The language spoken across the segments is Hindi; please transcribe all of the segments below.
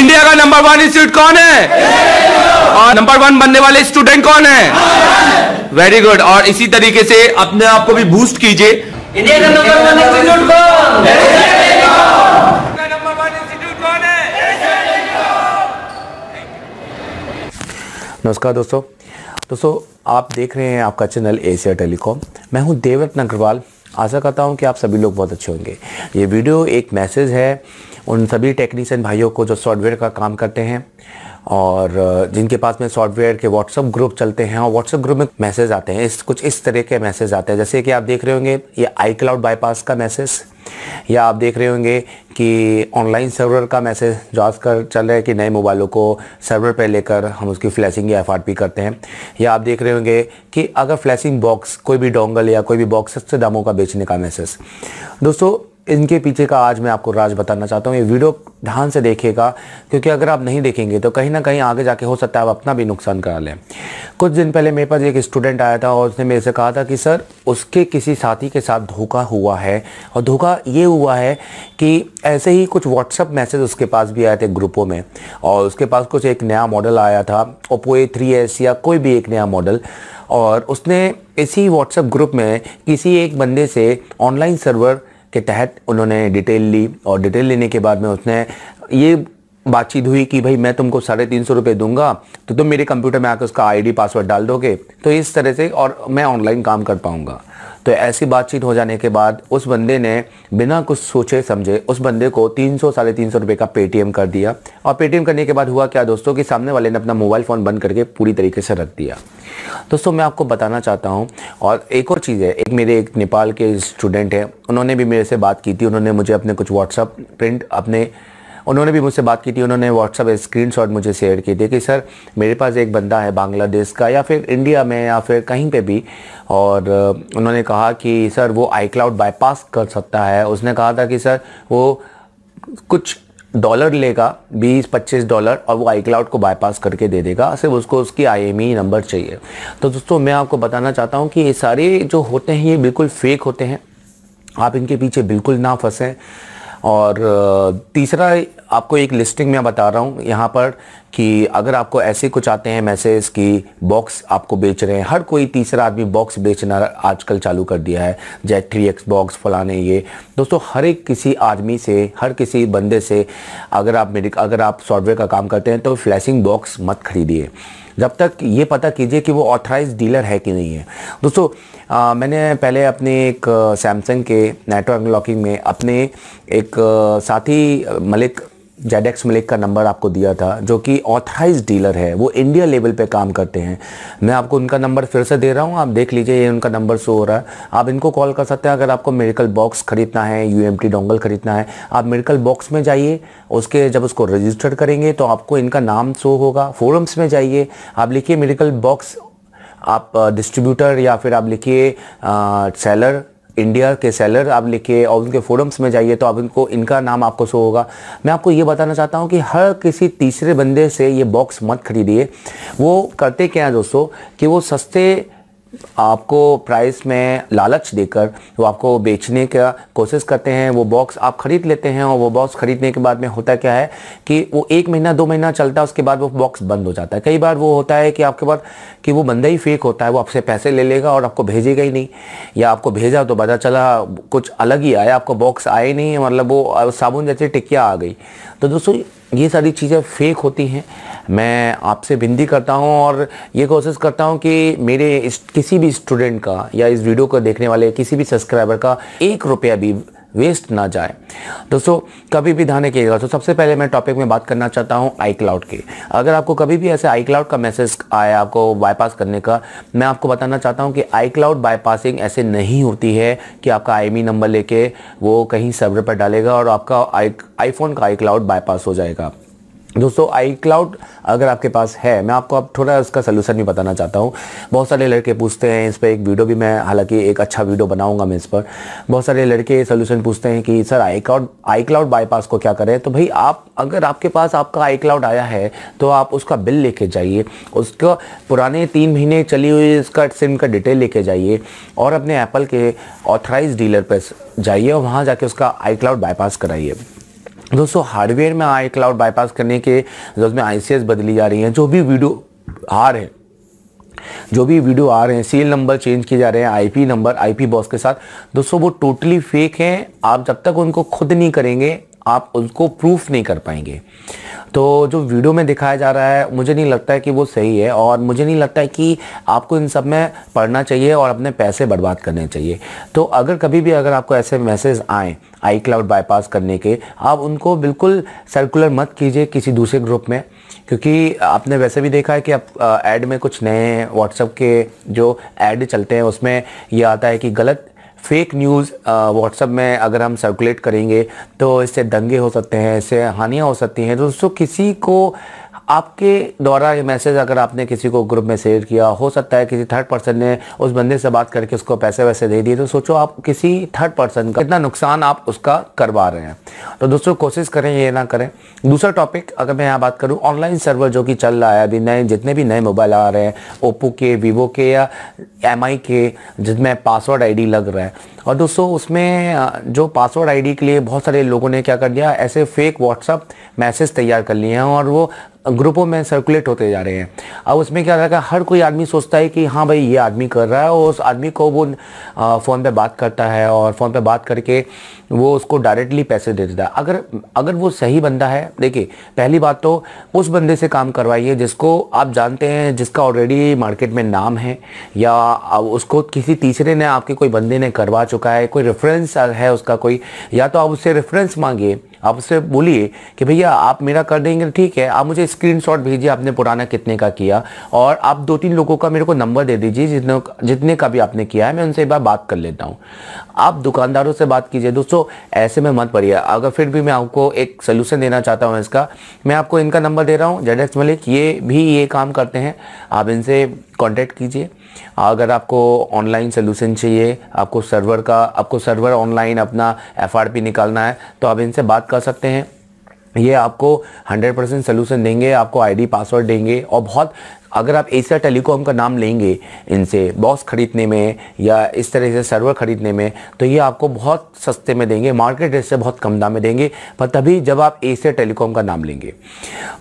इंडिया का नंबर वन इंस्टीट्यूट कौन है और नंबर वन बनने वाले स्टूडेंट कौन है वेरी गुड और इसी तरीके से अपने आप को भी बूस्ट कीजिए इंडिया का नंबर वन इंस्टीट्यूट कौन नमस्कार दोस्तों दोस्तों आप देख रहे हैं आपका चैनल एशिया टेलीकॉम मैं हूं देवरत्न अग्रवाल आशा करता हूं कि आप सभी लोग बहुत अच्छे होंगे ये वीडियो एक मैसेज है उन सभी टेक्नीशियन भाइयों को जो सॉफ्टवेयर का काम करते हैं और जिनके पास में सॉफ्टवेयर के व्हाट्सअप ग्रुप चलते हैं और व्हाट्सअप ग्रुप में मैसेज आते हैं इस कुछ इस तरह के मैसेज आते हैं जैसे कि आप देख रहे होंगे ये आई क्लाउड बाईपास का मैसेज या आप देख रहे होंगे कि ऑनलाइन सर्वर का मैसेज जो आजकल चल रहा है कि नए मोबाइलों को सर्वर पर लेकर हम उसकी फ्लैशिंग या एफ करते हैं या आप देख रहे होंगे कि अगर फ्लैशिंग बॉक्स कोई भी डोंगल या कोई भी बॉक्स सस्ते दामों का बेचने का मैसेज दोस्तों इनके पीछे का आज मैं आपको राज बताना चाहता हूँ ये वीडियो ध्यान से देखिएगा क्योंकि अगर आप नहीं देखेंगे तो कहीं ना कहीं आगे जाके हो सकता है आप अपना भी नुकसान करा लें कुछ दिन पहले मेरे पास एक स्टूडेंट आया था और उसने मेरे से कहा था कि सर उसके किसी साथी के साथ धोखा हुआ है और धोखा ये हुआ है कि ऐसे ही कुछ व्हाट्सअप मैसेज उसके पास भी आए थे ग्रुपों में और उसके पास कुछ एक नया मॉडल आया था ओप्पो ए थ्री एस या कोई भी एक नया मॉडल और उसने इसी व्हाट्सएप ग्रुप में किसी एक बंदे से ऑनलाइन सर्वर के तहत उन्होंने डिटेल ली और डिटेल लेने के बाद में उसने ये बातचीत हुई कि भाई मैं तुमको साढ़े तीन सौ रुपये दूंगा तो तुम मेरे कंप्यूटर में आकर उसका आईडी पासवर्ड डाल दोगे तो इस तरह से और मैं ऑनलाइन काम कर पाऊँगा तो ऐसी बातचीत हो जाने के बाद उस बंदे ने बिना कुछ सोचे समझे उस बंदे को तीन सौ साढ़े तीन सौ रुपये का पेटीएम कर दिया और पेटीएम करने के बाद हुआ क्या दोस्तों कि सामने वाले ने अपना मोबाइल फ़ोन बंद करके पूरी तरीके से रख दिया दोस्तों मैं आपको बताना चाहता हूँ और एक और चीज़ है एक मेरे एक नेपाल के स्टूडेंट हैं उन्होंने भी मेरे से बात की थी उन्होंने मुझे अपने कुछ व्हाट्सअप प्रिंट अपने उन्होंने भी मुझसे बात की थी उन्होंने व्हाट्सअप स्क्रीन मुझे शेयर की थी कि सर मेरे पास एक बंदा है बांग्लादेश का या फिर इंडिया में या फिर कहीं पर भी और उन्होंने कहा कि सर वो आई क्लाउड बाईपास कर सकता है उसने कहा था कि सर वो कुछ डॉलर लेगा 20-25 डॉलर और वो आई क्लाउड को बाईपास करके दे देगा सिर्फ उसको उसकी आई नंबर e चाहिए तो दोस्तों मैं आपको बताना चाहता हूँ कि ये सारे जो होते हैं ये बिल्कुल फेक होते हैं आप इनके पीछे बिल्कुल ना फंसें और तीसरा आपको एक लिस्टिंग मैं बता रहा हूँ यहाँ पर कि अगर आपको ऐसे कुछ आते हैं मैसेज कि बॉक्स आपको बेच रहे हैं हर कोई तीसरा आदमी बॉक्स बेचना आजकल चालू कर दिया है जैट थ्री एक्स बॉक्स फलाने ये दोस्तों हर एक किसी आदमी से हर किसी बंदे से अगर आप मेडिक अगर आप सॉफ्टवेयर का काम करते हैं तो फ्लैशिंग बॉक्स मत खरीदिए जब तक ये पता कीजिए कि वो ऑथराइज डीलर है कि नहीं है दोस्तों आ, मैंने पहले अपने एक सैमसंग के नेटवर्क लॉकिंग में अपने एक साथी मलिक जेडेक्स मलिक का नंबर आपको दिया था जो कि ऑथराइज डीलर है वो इंडिया लेवल पे काम करते हैं मैं आपको उनका नंबर फिर से दे रहा हूँ आप देख लीजिए ये उनका नंबर शो हो रहा है आप इनको कॉल कर सकते हैं अगर आपको मेडिकल बॉक्स खरीदना है यू एम टी डोंगल खरीदना है आप मेडिकल बॉक्स में जाइए उसके जब उसको रजिस्टर करेंगे तो आपको इनका नाम शो होगा फोरम्स में जाइए आप लिखिए मेडिकल बॉक्स आप डिस्ट्रीब्यूटर या फिर आप लिखिए सेलर इंडिया के सेलर आप लिखिए और उनके फोरम्स में जाइए तो आप इनको इनका नाम आपको शो होगा मैं आपको ये बताना चाहता हूँ कि हर किसी तीसरे बंदे से ये बॉक्स मत खरीदिए वो करते क्या है दोस्तों कि वो सस्ते आपको प्राइस में लालच देकर वो आपको बेचने का कोशिश करते हैं वो बॉक्स आप ख़रीद लेते हैं और वो बॉक्स ख़रीदने के बाद में होता क्या है कि वो एक महीना दो महीना चलता है उसके बाद वो बॉक्स बंद हो जाता है कई बार वो होता है कि आपके पास कि वो बंदा ही फेक होता है वो आपसे पैसे ले लेगा और आपको भेजेगा ही नहीं या आपको भेजा तो पता चला कुछ अलग ही आया आपको बॉक्स आए नहीं मतलब वो साबुन जैसे टिकिया आ गई तो दोस्तों ये सारी चीज़ें फेक होती हैं मैं आपसे विनती करता हूं और ये कोशिश करता हूं कि मेरे इस, किसी भी स्टूडेंट का या इस वीडियो को देखने वाले किसी भी सब्सक्राइबर का एक रुपया भी वेस्ट ना जाए दोस्तों कभी भी ध्यान रखिएगा तो सबसे पहले मैं टॉपिक में बात करना चाहता हूँ आई क्लाउड के अगर आपको कभी भी ऐसे आई क्लाउड का मैसेज आया आपको बाईपास करने का मैं आपको बताना चाहता हूँ कि आई क्लाउड बाईपासिंग ऐसे नहीं होती है कि आपका आई नंबर e लेके वो कहीं सर्वर पर डालेगा और आपका आई आईफोन का आई क्लाउड बाईपास हो जाएगा दोस्तों आई क्लाउड अगर आपके पास है मैं आपको अब थोड़ा उसका सलूशन भी बताना चाहता हूँ बहुत सारे लड़के पूछते हैं इस पर एक वीडियो भी मैं हालांकि एक अच्छा वीडियो बनाऊंगा मैं इस पर बहुत सारे लड़के सलूशन पूछते हैं कि sir iCloud iCloud bypass को क्या करें तो भाई आप अगर आपके पास आपका आई क्लाउड आया है तो आप उसका बिल लेके जाइए उसका पुराने तीन महीने चली हुई इसका सिम का डिटेल लेके जाइए और अपने एप्पल के ऑथराइज डीलर पर जाइए और वहाँ जाके उसका आई क्लाउड बाईपास कराइए दोस्तों हार्डवेयर में आई क्लाउड बाईपास करने के जो उसमें आई बदली जा रही है जो भी वीडियो आ रहे हैं जो भी वीडियो आ रहे हैं सील नंबर चेंज किए जा रहे हैं आईपी नंबर आईपी बॉस के साथ दोस्तों वो टोटली फेक हैं आप जब तक उनको खुद नहीं करेंगे आप उसको प्रूफ नहीं कर पाएंगे तो जो वीडियो में दिखाया जा रहा है मुझे नहीं लगता है कि वो सही है और मुझे नहीं लगता है कि आपको इन सब में पढ़ना चाहिए और अपने पैसे बर्बाद करने चाहिए तो अगर कभी भी अगर आपको ऐसे मैसेज आए आई क्लाउड बाईपास करने के आप उनको बिल्कुल सर्कुलर मत कीजिए किसी दूसरे ग्रुप में क्योंकि आपने वैसे भी देखा है कि आप ऐड में कुछ नए व्हाट्सएप के जो ऐड चलते हैं उसमें यह आता है कि गलत फेक न्यूज़ व्हाट्सअप में अगर हम सर्कुलेट करेंगे तो इससे दंगे हो सकते हैं इससे हानियाँ हो सकती हैं दोस्तों किसी को आपके द्वारा ये मैसेज अगर आपने किसी को ग्रुप में शेयर किया हो सकता है किसी थर्ड पर्सन ने उस बंदे से बात करके उसको पैसे वैसे दे दिए तो सोचो आप किसी थर्ड पर्सन का इतना नुकसान आप उसका करवा रहे हैं तो दोस्तों कोशिश करें ये ना करें दूसरा टॉपिक अगर मैं यहाँ बात करूँ ऑनलाइन सर्वर जो कि चल रहा है अभी नए जितने भी नए मोबाइल आ रहे हैं ओप्पो के वीवो के या एम के जिसमें पासवर्ड आई लग रहा है और दोस्तों उसमें जो पासवर्ड आई के लिए बहुत सारे लोगों ने क्या कर दिया ऐसे फेक व्हाट्सअप मैसेज तैयार कर लिए हैं और वो ग्रुपों में सर्कुलेट होते जा रहे हैं अब उसमें क्या रहता है हर कोई आदमी सोचता है कि हाँ भाई ये आदमी कर रहा है और उस आदमी को वो फ़ोन पे बात करता है और फ़ोन पे बात करके वो उसको डायरेक्टली पैसे दे देता है अगर अगर वो सही बंदा है देखिए पहली बात तो उस बंदे से काम करवाइए जिसको आप जानते हैं जिसका ऑलरेडी मार्केट में नाम है या उसको किसी तीसरे ने आपके कोई बंदे ने करवा चुका है कोई रेफरेंस है उसका कोई या तो आप उससे रेफरेंस मांगिए आप उससे बोलिए कि भैया आप मेरा कर देंगे ठीक है आप मुझे स्क्रीनशॉट भेजिए आपने पुराना कितने का किया और आप दो तीन लोगों का मेरे को नंबर दे दीजिए जितने जितने का भी आपने किया है मैं उनसे एक बार बात कर लेता हूँ आप दुकानदारों से बात कीजिए दोस्तों ऐसे में मत पड़िए अगर फिर भी मैं आपको एक सोल्यूशन देना चाहता हूँ इसका मैं आपको इनका नंबर दे रहा हूँ जेड मलिक ये भी ये काम करते हैं आप इनसे कॉन्टैक्ट कीजिए अगर आपको ऑनलाइन सोल्यूशन चाहिए आपको सर्वर का आपको सर्वर ऑनलाइन अपना एफ निकालना है तो आप इनसे बात कर सकते हैं ये आपको 100 परसेंट सोल्यूशन देंगे आपको आईडी पासवर्ड देंगे और बहुत अगर आप एशिया टेलीकॉम का नाम लेंगे इनसे बॉक्स ख़रीदने में या इस तरह से सर्वर ख़रीदने में तो ये आपको बहुत सस्ते में देंगे मार्केट रेट से बहुत कम दाम में देंगे पर तभी जब आप एशिया टेलीकॉम का नाम लेंगे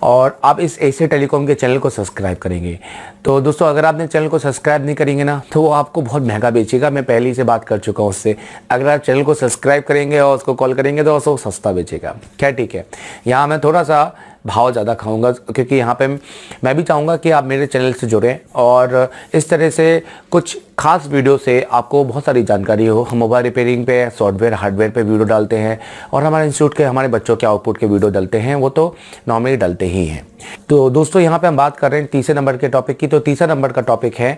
और आप इस एशिया टेलीकॉम के चैनल को सब्सक्राइब करेंगे तो दोस्तों अगर आपने चैनल को सब्सक्राइब नहीं करेंगे ना तो वो आपको बहुत महंगा बेचेगा मैं पहले ही से बात कर चुका हूँ उससे अगर आप चैनल को सब्सक्राइब करेंगे और उसको कॉल करेंगे तो उसको सस्ता बेचेगा क्या ठीक है यहाँ मैं थोड़ा सा भाव ज़्यादा खाऊंगा क्योंकि यहाँ पे मैं भी चाहूँगा कि आप मेरे चैनल से जुड़ें और इस तरह से कुछ खास वीडियो से आपको बहुत सारी जानकारी हो हम मोबाइल रिपेयरिंग पे सॉफ्टवेयर हार्डवेयर पे वीडियो डालते हैं और हमारे इंस्टीट्यूट के हमारे बच्चों के आउटपुट के वीडियो डालते हैं वो तो नॉर्मली डालते ही हैं तो दोस्तों यहाँ पे हम बात कर रहे हैं तीसरे नंबर के टॉपिक की तो तीसरा नंबर का टॉपिक है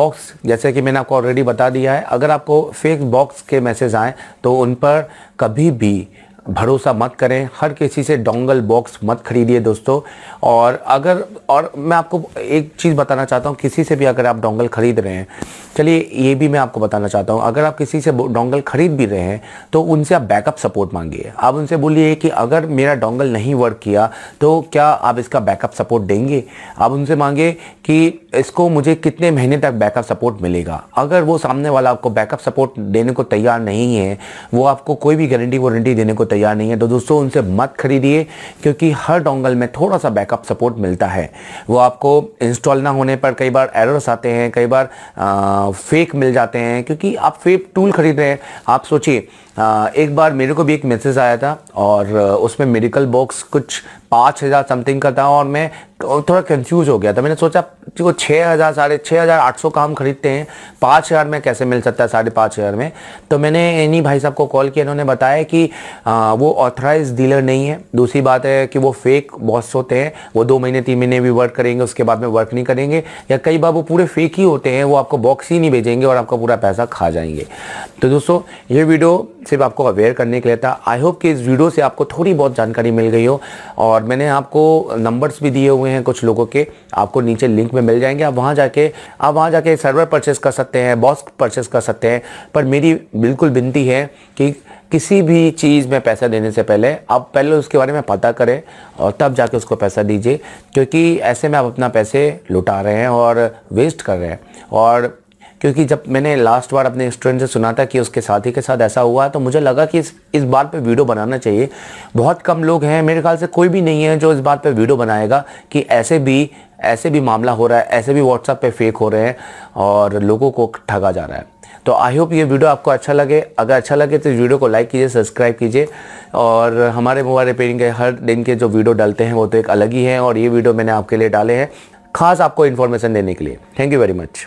बॉक्स जैसे कि मैंने आपको ऑलरेडी बता दिया है अगर आपको फेक बॉक्स के मैसेज आएँ तो उन पर कभी भी भरोसा मत करें हर किसी से डोंगल बॉक्स मत खरीदिए दोस्तों और अगर और मैं आपको एक चीज़ बताना चाहता हूँ किसी से भी अगर आप डोंगल ख़रीद रहे हैं चलिए ये भी मैं आपको बताना चाहता हूँ अगर आप किसी से डोंगल ख़रीद भी रहे हैं तो उनसे आप बैकअप सपोर्ट मांगिए आप उनसे बोलिए कि अगर मेरा डोंगल नहीं वर्क किया तो क्या आप इसका बैकअप सपोर्ट देंगे आप उनसे मांगे कि इसको मुझे कितने महीने तक बैकअप सपोर्ट मिलेगा अगर वो सामने वाला आपको बैकअप सपोर्ट देने को तैयार नहीं है वो आपको कोई भी गारंटी वारंटी देने को तैयार तैयार नहीं है तो दोस्तों उनसे मत खरीदिए क्योंकि हर डोंगल में थोड़ा सा बैकअप सपोर्ट मिलता है वो आपको इंस्टॉल ना होने पर कई बार एरर्स आते हैं कई बार आ, फेक मिल जाते हैं क्योंकि आप फेक टूल खरीद रहे हैं आप सोचिए एक बार मेरे को भी एक मैसेज आया था और उसमें मेडिकल बॉक्स कुछ पाँच हज़ार समथिंग का था और मैं तो थोड़ा कंफ्यूज हो गया था मैंने सोचा वो छः हज़ार साढ़े छः हज़ार आठ सौ का हम खरीदते हैं पाँच हज़ार में कैसे मिल सकता है साढ़े पाँच हज़ार में तो मैंने इन्हीं भाई साहब को कॉल किया इन्होंने बताया कि आ, वो ऑथराइज डीलर नहीं है दूसरी बात है कि वो फेक बॉस होते हैं वो दो महीने तीन महीने भी वर्क करेंगे उसके बाद में वर्क नहीं करेंगे या कई बार वो पूरे फेक ही होते हैं वो आपको बॉक्स ही नहीं भेजेंगे और आपका पूरा पैसा खा जाएंगे तो दोस्तों ये वीडियो सिर्फ आपको अवेयर करने के लिए था आई होप कि इस वीडियो से आपको थोड़ी बहुत जानकारी मिल गई हो और और मैंने आपको नंबर्स भी दिए हुए हैं कुछ लोगों के आपको नीचे लिंक में मिल जाएंगे आप वहाँ जाके आप वहाँ जाके सर्वर परचेस कर सकते हैं बॉस परचेस कर सकते हैं पर मेरी बिल्कुल विनती है कि किसी भी चीज़ में पैसा देने से पहले आप पहले उसके बारे में पता करें और तब जाके उसको पैसा दीजिए क्योंकि ऐसे में आप अपना पैसे लुटा रहे हैं और वेस्ट कर रहे हैं और क्योंकि जब मैंने लास्ट बार अपने स्टूडेंट से सुना था कि उसके साथी के साथ ऐसा हुआ तो मुझे लगा कि इस इस बात पे वीडियो बनाना चाहिए बहुत कम लोग हैं मेरे ख्याल से कोई भी नहीं है जो इस बात पे वीडियो बनाएगा कि ऐसे भी ऐसे भी मामला हो रहा है ऐसे भी व्हाट्सअप पर फेक हो रहे हैं और लोगों को ठगा जा रहा है तो आई होप ये वीडियो आपको अच्छा लगे अगर अच्छा लगे तो इस वीडियो को लाइक कीजिए सब्सक्राइब कीजिए और हमारे मोबाइल रिपेयरिंग के हर दिन के जो वीडियो डालते हैं वो तो एक अलग ही है और ये वीडियो मैंने आपके लिए डाले हैं खास आपको इन्फॉर्मेशन देने के लिए thank you very much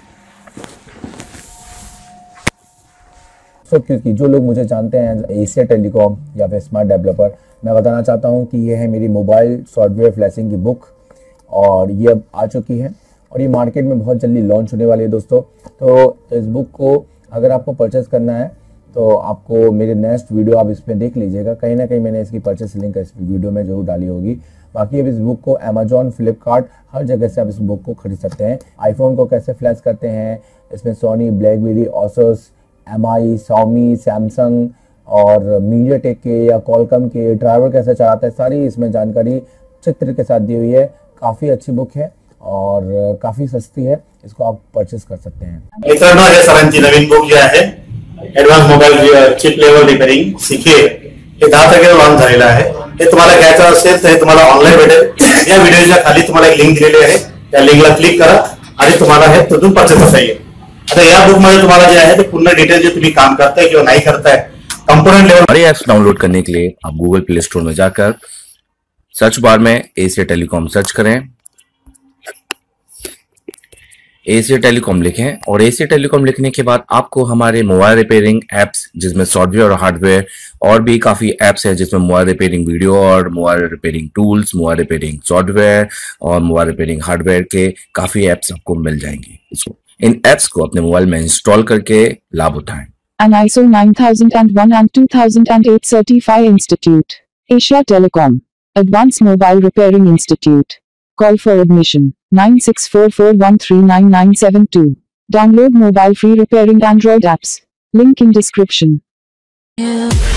so so, क्योंकि जो लोग मुझे जानते हैं एशिया टेलीकॉम या फिर स्मार्ट डेवलपर मैं बताना चाहता हूँ कि ये है मेरी मोबाइल सॉफ्टवेयर फ्लैशिंग की बुक और ये अब आ चुकी है और ये मार्केट में बहुत जल्दी लॉन्च होने वाली है दोस्तों तो इस बुक को अगर आपको परचेस करना है तो आपको मेरे नेक्स्ट वीडियो आप इसमें देख लीजिएगा कहीं ना कहीं मैंने इसकी परचेस लिंक इस वीडियो में जरूर डाली होगी बाकी अब इस बुक को अमेजोन फ्लिपकार्ट हर जगह से आप इस बुक को खरीद सकते हैं आईफोन को कैसे फ्लैश करते हैं इसमें Sony BlackBerry Asus Mi Xiaomi Samsung और मीडिया टेक के या कॉलकम के ड्राइवर कैसे चलाता है सारी इसमें जानकारी चित्र के साथ दी हुई है काफ़ी अच्छी बुक है और काफ़ी सस्ती है इसको आप परचेस कर सकते हैं मित्रांनो अं, हे सरांची नवीन बुक चिप लेवल दहा लॉन्च आहे हे तुम्हाला घ्यायचं असेल तर हे तुम्हाला भेटेल या व्हिडिओच्या खाली तुम्हाला एक लिंक दिलेली आहे त्या लिंकला क्लिक करा आणि तुम्हाला हे तिथून परचेस करता येईल आता अच्छा, या बुकमध्ये तुम्हाला जे आहे ते तो पूर्ण डिटेल जे तुम्ही काम करताय किंवा नहीं करताय कंपोनेंट लेवल हमारे ऐप्स डाउनलोड करने के लिए आप गूगल प्ले स्टोर में जाकर सर्च बार में एशिया टेलीकॉम सर्च करें एशिया टेलीकॉम लिखें और एशिया टेलीकॉम लिखने के बाद आपको हमारे मोबाइल रिपेयरिंग एप्स जिसमें सॉफ्टवेयर और हार्डवेयर और भी काफ़ी एप्स हैं जिसमें मोबाइल रिपेयरिंग वीडियो और mobile repairing tools mobile repairing software और मोबाइल रिपेयरिंग हार्डवेयर के काफ़ी एप्स आपको मिल जाएंगे इसको इन एप्स को अपने मोबाइल में इंस्टॉल करके लाभ उठाएं an ISO 9001 and 2008 certified institute Asia telecom advance mobile repairing institute call for admission nine nine nine six four four one three seven two download mobile free repairing Android apps link in description Yeah.